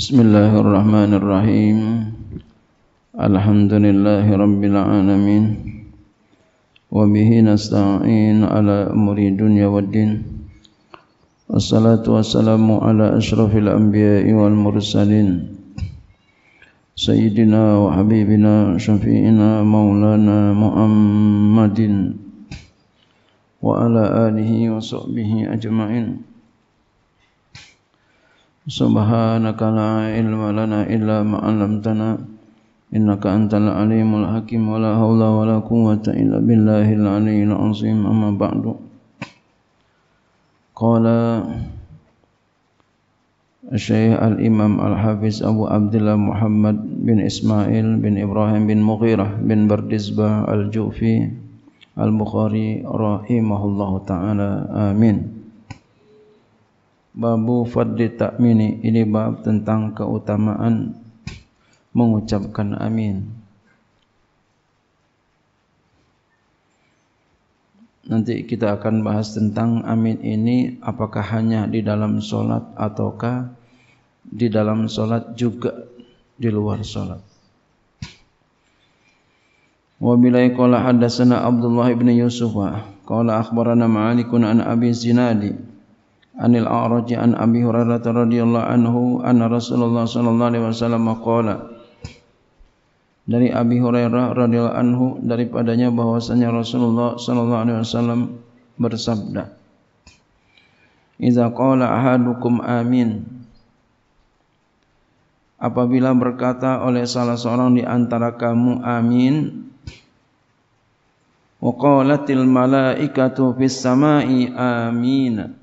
Bismillahirrahmanirrahim Alhamdulillahi Rabbil Alamin Wabihi nasta'in ala umri dunya wa din Wassalatu wassalamu ala ashrafil anbiya'i wal mursalin Sayyidina wa habibina syafi'ina maulana muhammadin Wa ala alihi wa sahbihi ajma'in سبحانك لا علم لنا إلا ما علمتنا إنك أنت العليم الحكيم ولا حول ولا قوة إلا بالله العلي العظيم أما بعد قال الشيخ الإمام الحافظ أبو عبد الله محمد بن إسماعيل بن إبراهيم بن مغيرة بن بردزبة الجوفي البخاري رحمه الله تعالى آمين Babu fadli ta'mini Ini bab tentang keutamaan Mengucapkan amin Nanti kita akan bahas tentang amin ini Apakah hanya di dalam solat Ataukah di dalam solat juga Di luar solat Wa bilai qala hadasana Abdullah ibn Yusufah. Qala akhbarana ma'alikun an Abi Zinadi Anil الأعرج An Abi Hurairah radhiyallahu anhu عنه Rasulullah sallallahu alaihi wasallam الله dari Abi Hurairah radhiyallahu anhu daripadanya bahwasanya Rasulullah sallallahu alaihi wasallam bersabda Iza qala ahadukum amin Apabila berkata oleh salah seorang di antara kamu amin wa qalatil malaikatu fis sama'i amina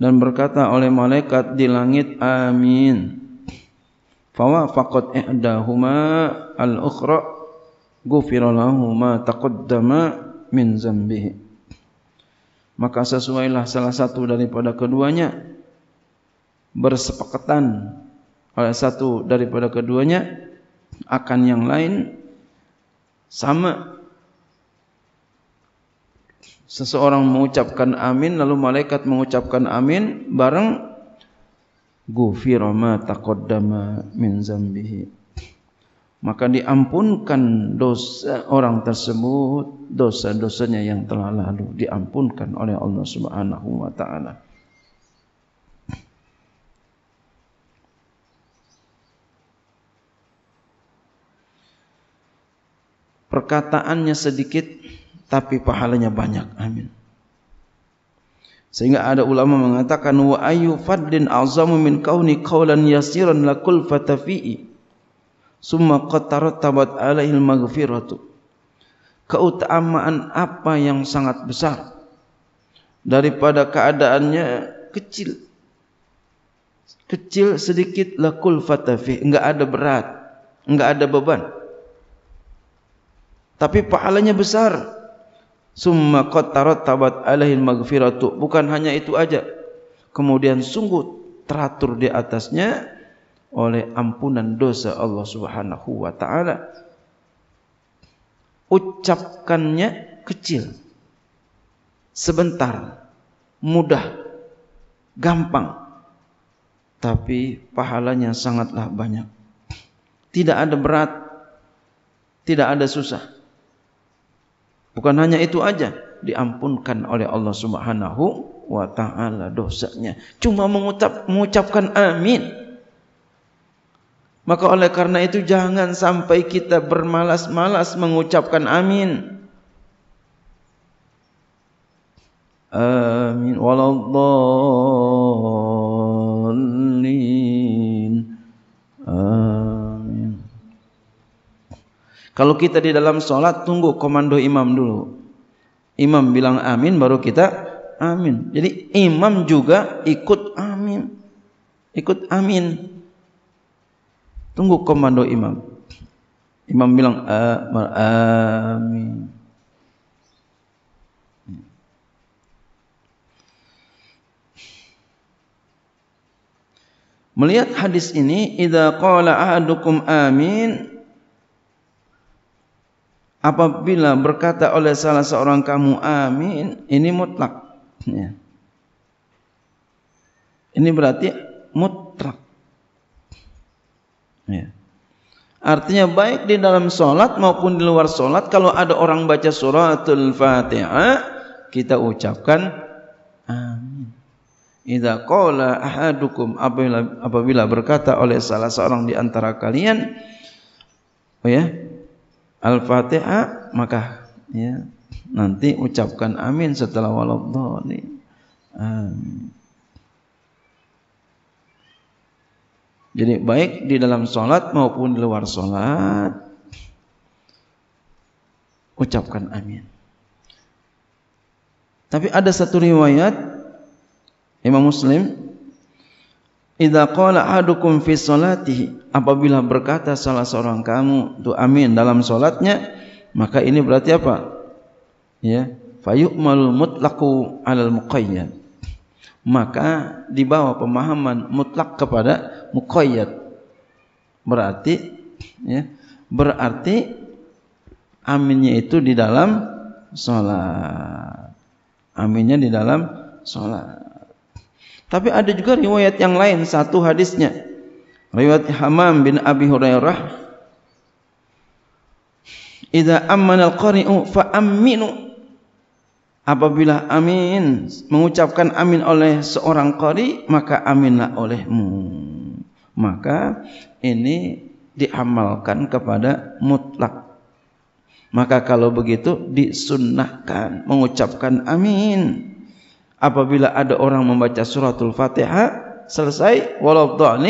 dan berkata oleh malaikat di langit amin fawa faqad ihdahuma al ukhra ghufira lahumu taqaddama min zambihi maka sesuailah salah satu daripada keduanya bersepakatan oleh satu daripada keduanya akan yang lain sama seseorang mengucapkan amin lalu malaikat mengucapkan amin bareng gufira ma taqaddama min zambihi maka diampunkan dosa orang tersebut dosa-dosanya yang telah lalu diampunkan oleh Allah Subhanahu wa taala perkataannya sedikit tapi pahalanya banyak. Amin. Sehingga ada ulama mengatakan wa ayu fadlin azamu min kauni qaulan yasiran lakul kulfata fihi. Summa qad tarattabat alaihi al Keutamaan apa yang sangat besar daripada keadaannya kecil kecil sedikit lakul fatafi. enggak ada berat enggak ada beban tapi pahalanya besar summa qad tarattabat alaihi maghfiratu bukan hanya itu aja kemudian sungguh teratur di atasnya oleh ampunan dosa Allah Subhanahu wa taala ucapkannya kecil sebentar mudah gampang tapi pahalanya sangatlah banyak tidak ada berat tidak ada susah Bukan hanya itu aja diampunkan oleh Allah Subhanahu wa taala dosanya. Cuma mengucap mengucapkan amin. Maka oleh karena itu jangan sampai kita bermalas-malas mengucapkan amin. Amin waladdallin. Amin. Kalau kita di dalam solat tunggu komando imam dulu. Imam bilang amin baru kita amin. Jadi imam juga ikut amin. Ikut amin. Tunggu komando imam. Imam bilang amin. Melihat hadis ini, "Idza qala ahadukum amin" apabila berkata oleh salah seorang kamu amin ini mutlak ya. ini berarti mutlak ya. artinya baik di dalam solat maupun di luar solat kalau ada orang baca suratul fatihah kita ucapkan amin Idza qala ahadukum apabila, apabila berkata oleh salah seorang di antara kalian Oh ya, Al-Fatihah maka ya, nanti ucapkan amin setelah waladhani. Amin. Jadi baik di dalam salat maupun di luar salat ucapkan amin. Tapi ada satu riwayat Imam Muslim Idza qala ahadukum fi salatihi apabila berkata salah seorang kamu tu amin dalam salatnya maka ini berarti apa? Ya, fayu'malu mutlaqu 'alal muqayyad. Maka di bawah pemahaman mutlak kepada muqayyad. Berarti ya, berarti aminnya itu di dalam salat. Aminnya di dalam salat. Tapi ada juga riwayat yang lain satu hadisnya. Riwayat Hamam bin Abi Hurairah. Idza amana al-qari'u fa aminu. Apabila amin mengucapkan amin oleh seorang qari maka aminlah olehmu. Maka ini diamalkan kepada mutlak. Maka kalau begitu disunnahkan mengucapkan amin apabila ada orang membaca suratul fatihah selesai walaupun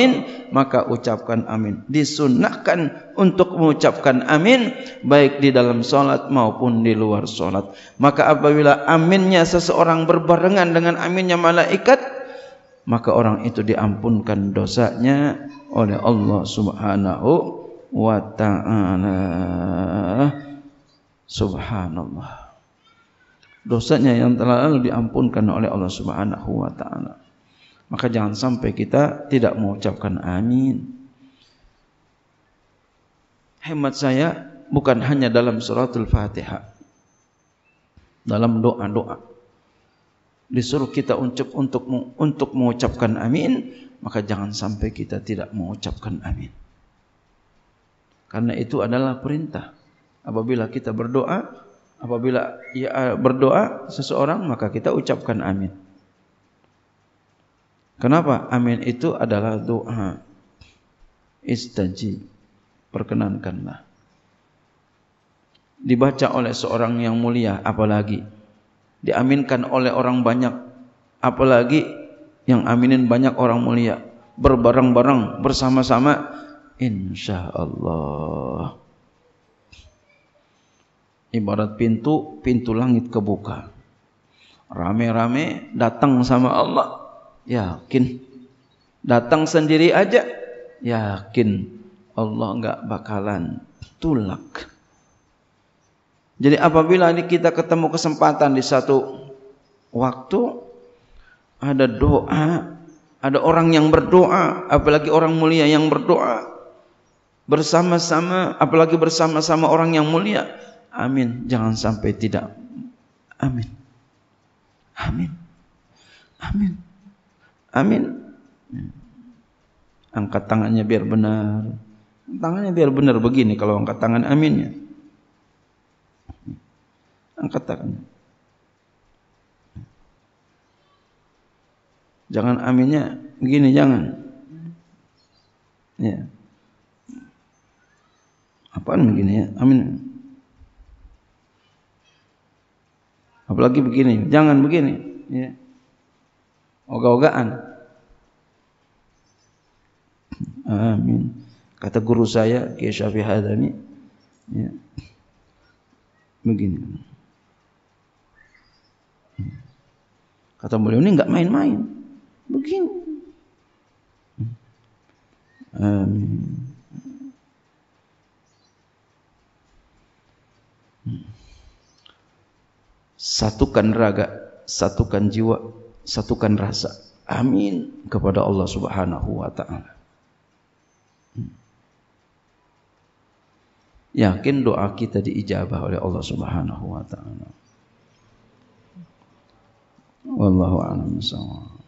maka ucapkan amin disunahkan untuk mengucapkan amin baik di dalam solat maupun di luar solat maka apabila aminnya seseorang berbarengan dengan aminnya malaikat maka orang itu diampunkan dosanya oleh Allah subhanahu wa ta'ala subhanallah dosanya yang telah lalu diampunkan oleh Allah Subhanahu wa taala. Maka jangan sampai kita tidak mengucapkan amin. Hemat saya bukan hanya dalam suratul Fatihah. Dalam doa-doa. Disuruh kita untuk untuk untuk mengucapkan amin, maka jangan sampai kita tidak mengucapkan amin. Karena itu adalah perintah. Apabila kita berdoa, Apabila ya berdoa seseorang maka kita ucapkan amin. Kenapa? Amin itu adalah doa istajib. Perkenankanlah. Dibaca oleh seorang yang mulia apalagi diaminkan oleh orang banyak apalagi yang aminin banyak orang mulia berbareng-bareng bersama-sama insyaallah ibarat pintu pintu langit kebuka rame-rame datang sama Allah yakin datang sendiri aja yakin Allah enggak bakalan tulak jadi apabila ini kita ketemu kesempatan di satu waktu ada doa ada orang yang berdoa apalagi orang mulia yang berdoa bersama-sama apalagi bersama-sama orang yang mulia Amin. Jangan sampai tidak. Amin. Amin. Amin. Amin. Angkat tangannya biar benar. Tangannya biar benar begini kalau angkat tangan aminnya. Angkat tangan. Jangan aminnya begini, jangan. Ya. Apaan begini ya? Amin. apalagi begini jangan begini ya. ogah-ogahan amin kata guru saya Kiai Syafi'i Hadani ya. begini kata beliau ini enggak main-main begini amin satukan raga, satukan jiwa, satukan rasa. Amin kepada Allah Subhanahu wa taala. Yakin doa kita diijabah oleh Allah Subhanahu wa taala. Wallahu a'lam bissawab.